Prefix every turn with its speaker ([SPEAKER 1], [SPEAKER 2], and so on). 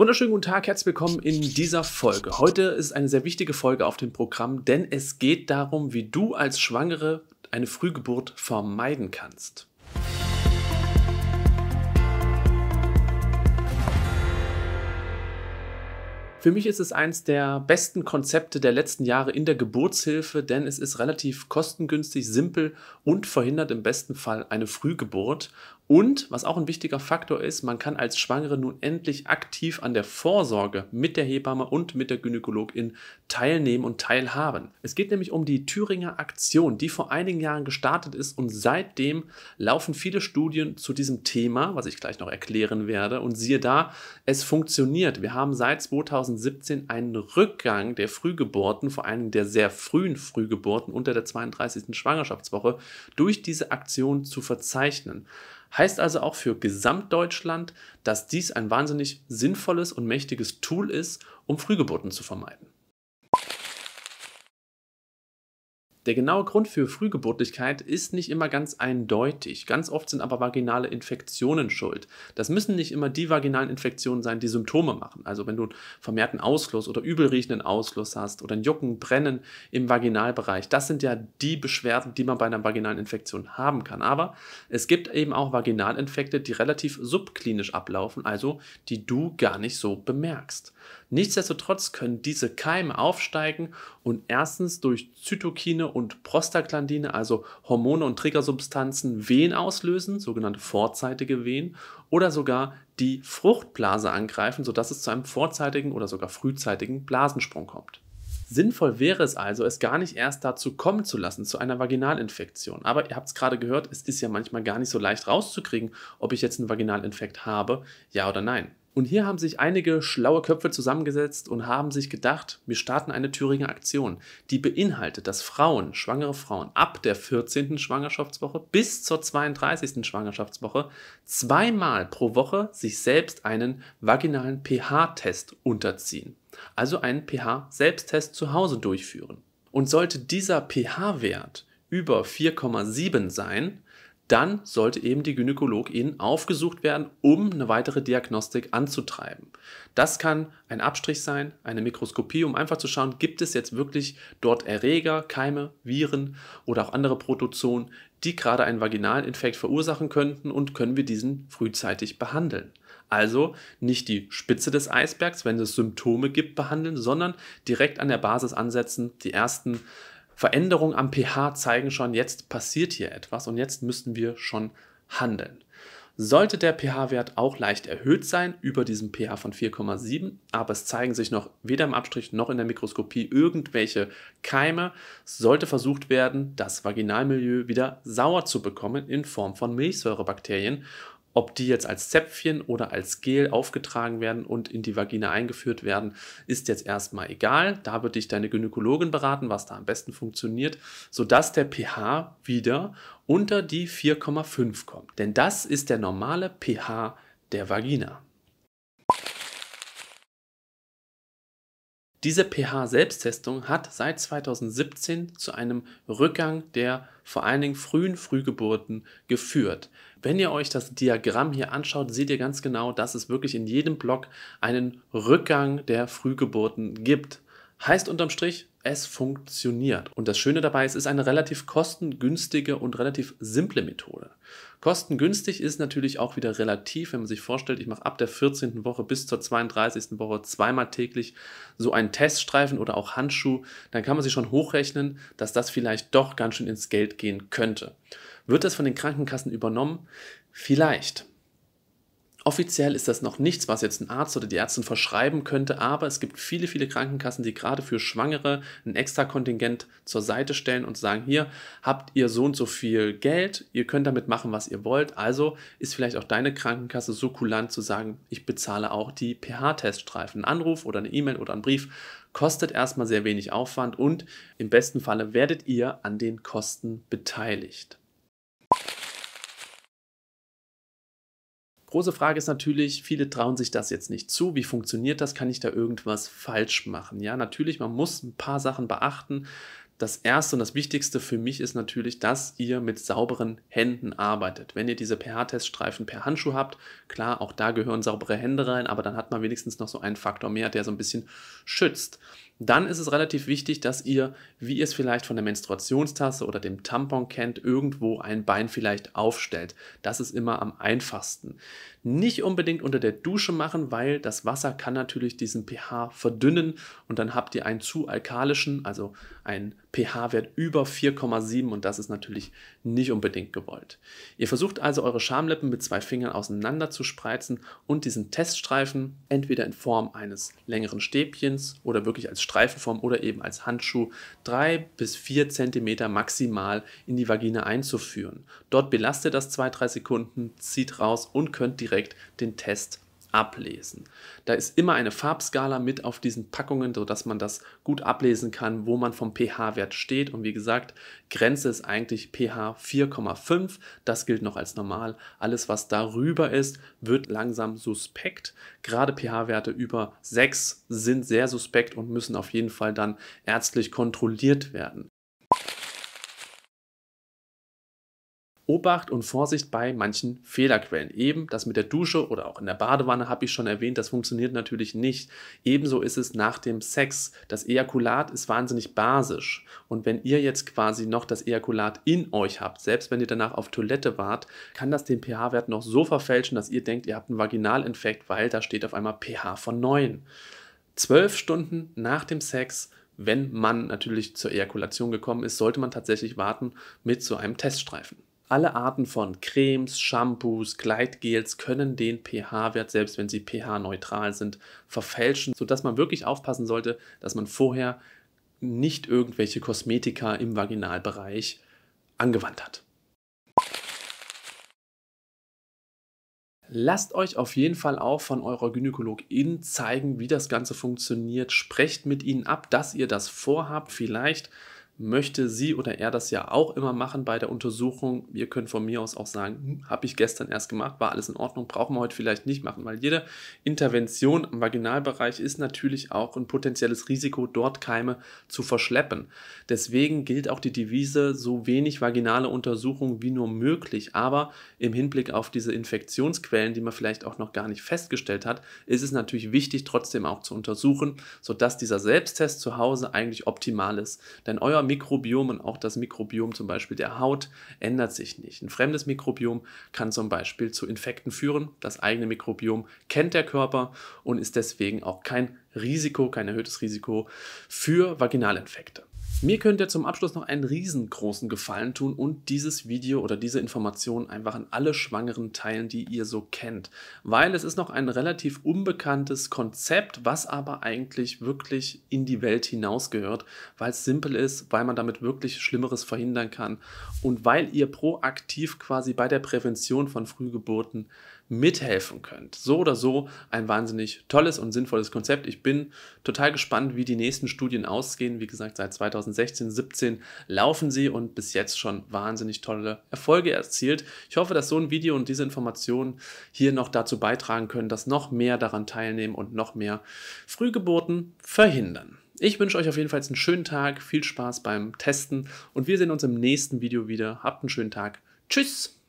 [SPEAKER 1] Wunderschönen guten Tag, herzlich willkommen in dieser Folge. Heute ist eine sehr wichtige Folge auf dem Programm, denn es geht darum, wie du als Schwangere eine Frühgeburt vermeiden kannst. Für mich ist es eines der besten Konzepte der letzten Jahre in der Geburtshilfe, denn es ist relativ kostengünstig, simpel und verhindert im besten Fall eine Frühgeburt. Und was auch ein wichtiger Faktor ist, man kann als Schwangere nun endlich aktiv an der Vorsorge mit der Hebamme und mit der Gynäkologin teilnehmen und teilhaben. Es geht nämlich um die Thüringer Aktion, die vor einigen Jahren gestartet ist und seitdem laufen viele Studien zu diesem Thema, was ich gleich noch erklären werde. Und siehe da, es funktioniert. Wir haben seit 2017 einen Rückgang der Frühgeburten, vor allem der sehr frühen Frühgeburten unter der 32. Schwangerschaftswoche, durch diese Aktion zu verzeichnen. Heißt also auch für Gesamtdeutschland, dass dies ein wahnsinnig sinnvolles und mächtiges Tool ist, um Frühgeburten zu vermeiden. Der genaue Grund für Frühgeburtlichkeit ist nicht immer ganz eindeutig. Ganz oft sind aber vaginale Infektionen schuld. Das müssen nicht immer die vaginalen Infektionen sein, die Symptome machen. Also wenn du einen vermehrten Ausfluss oder übelriechenden Ausfluss hast oder ein Jucken, Brennen im Vaginalbereich, das sind ja die Beschwerden, die man bei einer vaginalen Infektion haben kann. Aber es gibt eben auch Vaginalinfekte, die relativ subklinisch ablaufen, also die du gar nicht so bemerkst. Nichtsdestotrotz können diese Keime aufsteigen und erstens durch Zytokine und Prostaglandine, also Hormone und Triggersubstanzen, Wehen auslösen, sogenannte vorzeitige Wehen, oder sogar die Fruchtblase angreifen, sodass es zu einem vorzeitigen oder sogar frühzeitigen Blasensprung kommt. Sinnvoll wäre es also, es gar nicht erst dazu kommen zu lassen, zu einer Vaginalinfektion. Aber ihr habt es gerade gehört, es ist ja manchmal gar nicht so leicht rauszukriegen, ob ich jetzt einen Vaginalinfekt habe, ja oder nein. Und hier haben sich einige schlaue Köpfe zusammengesetzt und haben sich gedacht, wir starten eine Thüringer Aktion, die beinhaltet, dass Frauen, schwangere Frauen ab der 14. Schwangerschaftswoche bis zur 32. Schwangerschaftswoche zweimal pro Woche sich selbst einen vaginalen pH-Test unterziehen, also einen pH-Selbsttest zu Hause durchführen. Und sollte dieser pH-Wert über 4,7 sein, dann sollte eben die Gynäkologin aufgesucht werden, um eine weitere Diagnostik anzutreiben. Das kann ein Abstrich sein, eine Mikroskopie, um einfach zu schauen, gibt es jetzt wirklich dort Erreger, Keime, Viren oder auch andere Protozoen, die gerade einen Vaginalinfekt verursachen könnten und können wir diesen frühzeitig behandeln. Also nicht die Spitze des Eisbergs, wenn es Symptome gibt, behandeln, sondern direkt an der Basis ansetzen, die ersten Veränderungen am pH zeigen schon, jetzt passiert hier etwas und jetzt müssen wir schon handeln. Sollte der pH-Wert auch leicht erhöht sein, über diesem pH von 4,7, aber es zeigen sich noch weder im Abstrich noch in der Mikroskopie irgendwelche Keime, sollte versucht werden, das Vaginalmilieu wieder sauer zu bekommen in Form von Milchsäurebakterien ob die jetzt als Zäpfchen oder als Gel aufgetragen werden und in die Vagina eingeführt werden, ist jetzt erstmal egal. Da wird dich deine Gynäkologin beraten, was da am besten funktioniert, sodass der pH wieder unter die 4,5 kommt. Denn das ist der normale pH der Vagina. Diese pH-Selbsttestung hat seit 2017 zu einem Rückgang der vor allen Dingen frühen Frühgeburten geführt. Wenn ihr euch das Diagramm hier anschaut, seht ihr ganz genau, dass es wirklich in jedem Block einen Rückgang der Frühgeburten gibt. Heißt unterm Strich, es funktioniert. Und das Schöne dabei ist, es ist eine relativ kostengünstige und relativ simple Methode. Kostengünstig ist natürlich auch wieder relativ, wenn man sich vorstellt, ich mache ab der 14. Woche bis zur 32. Woche zweimal täglich so einen Teststreifen oder auch Handschuh, dann kann man sich schon hochrechnen, dass das vielleicht doch ganz schön ins Geld gehen könnte. Wird das von den Krankenkassen übernommen? Vielleicht. Offiziell ist das noch nichts, was jetzt ein Arzt oder die Ärztin verschreiben könnte, aber es gibt viele, viele Krankenkassen, die gerade für Schwangere ein extra Kontingent zur Seite stellen und sagen, hier habt ihr so und so viel Geld, ihr könnt damit machen, was ihr wollt. Also ist vielleicht auch deine Krankenkasse so kulant zu sagen, ich bezahle auch die pH-Teststreifen. Ein Anruf oder eine E-Mail oder ein Brief kostet erstmal sehr wenig Aufwand und im besten Falle werdet ihr an den Kosten beteiligt. Große Frage ist natürlich, viele trauen sich das jetzt nicht zu. Wie funktioniert das? Kann ich da irgendwas falsch machen? Ja, natürlich, man muss ein paar Sachen beachten. Das erste und das wichtigste für mich ist natürlich, dass ihr mit sauberen Händen arbeitet. Wenn ihr diese pH-Teststreifen per Handschuh habt, klar, auch da gehören saubere Hände rein, aber dann hat man wenigstens noch so einen Faktor mehr, der so ein bisschen schützt dann ist es relativ wichtig, dass ihr, wie ihr es vielleicht von der Menstruationstasse oder dem Tampon kennt, irgendwo ein Bein vielleicht aufstellt. Das ist immer am einfachsten. Nicht unbedingt unter der Dusche machen, weil das Wasser kann natürlich diesen pH verdünnen und dann habt ihr einen zu alkalischen, also einen pH-Wert über 4,7 und das ist natürlich nicht unbedingt gewollt. Ihr versucht also eure Schamlippen mit zwei Fingern auseinander zu spreizen und diesen Teststreifen entweder in Form eines längeren Stäbchens oder wirklich als Streifenform oder eben als Handschuh drei bis vier Zentimeter maximal in die Vagina einzuführen. Dort belastet das zwei, drei Sekunden, zieht raus und könnt direkt den Test ablesen. Da ist immer eine Farbskala mit auf diesen Packungen, sodass man das gut ablesen kann, wo man vom pH-Wert steht. Und wie gesagt, Grenze ist eigentlich pH 4,5. Das gilt noch als normal. Alles, was darüber ist, wird langsam suspekt. Gerade pH-Werte über 6 sind sehr suspekt und müssen auf jeden Fall dann ärztlich kontrolliert werden. Obacht und Vorsicht bei manchen Fehlerquellen. Eben das mit der Dusche oder auch in der Badewanne habe ich schon erwähnt, das funktioniert natürlich nicht. Ebenso ist es nach dem Sex. Das Ejakulat ist wahnsinnig basisch. Und wenn ihr jetzt quasi noch das Ejakulat in euch habt, selbst wenn ihr danach auf Toilette wart, kann das den pH-Wert noch so verfälschen, dass ihr denkt, ihr habt einen Vaginalinfekt, weil da steht auf einmal pH von 9. Zwölf Stunden nach dem Sex wenn man natürlich zur Ejakulation gekommen ist, sollte man tatsächlich warten mit so einem Teststreifen. Alle Arten von Cremes, Shampoos, Gleitgels können den pH-Wert, selbst wenn sie pH-neutral sind, verfälschen, sodass man wirklich aufpassen sollte, dass man vorher nicht irgendwelche Kosmetika im Vaginalbereich angewandt hat. Lasst euch auf jeden Fall auch von eurer Gynäkologin zeigen, wie das Ganze funktioniert. Sprecht mit ihnen ab, dass ihr das vorhabt. Vielleicht möchte sie oder er das ja auch immer machen bei der Untersuchung. Ihr könnt von mir aus auch sagen, hm, habe ich gestern erst gemacht, war alles in Ordnung, brauchen wir heute vielleicht nicht machen, weil jede Intervention im Vaginalbereich ist natürlich auch ein potenzielles Risiko, dort Keime zu verschleppen. Deswegen gilt auch die Devise, so wenig vaginale Untersuchungen wie nur möglich. Aber im Hinblick auf diese Infektionsquellen, die man vielleicht auch noch gar nicht festgestellt hat, ist es natürlich wichtig, trotzdem auch zu untersuchen, sodass dieser Selbsttest zu Hause eigentlich optimal ist. Denn euer Mikrobiom und auch das Mikrobiom zum Beispiel der Haut ändert sich nicht. Ein fremdes Mikrobiom kann zum Beispiel zu Infekten führen. Das eigene Mikrobiom kennt der Körper und ist deswegen auch kein Risiko, kein erhöhtes Risiko für Vaginalinfekte. Mir könnt ihr zum Abschluss noch einen riesengroßen Gefallen tun und dieses Video oder diese Information einfach an alle Schwangeren teilen, die ihr so kennt. Weil es ist noch ein relativ unbekanntes Konzept, was aber eigentlich wirklich in die Welt hinausgehört, weil es simpel ist, weil man damit wirklich Schlimmeres verhindern kann und weil ihr proaktiv quasi bei der Prävention von Frühgeburten mithelfen könnt. So oder so ein wahnsinnig tolles und sinnvolles Konzept. Ich bin total gespannt, wie die nächsten Studien ausgehen. Wie gesagt, seit 2016, 17 laufen sie und bis jetzt schon wahnsinnig tolle Erfolge erzielt. Ich hoffe, dass so ein Video und diese Informationen hier noch dazu beitragen können, dass noch mehr daran teilnehmen und noch mehr Frühgeburten verhindern. Ich wünsche euch auf jeden Fall einen schönen Tag, viel Spaß beim Testen und wir sehen uns im nächsten Video wieder. Habt einen schönen Tag. Tschüss!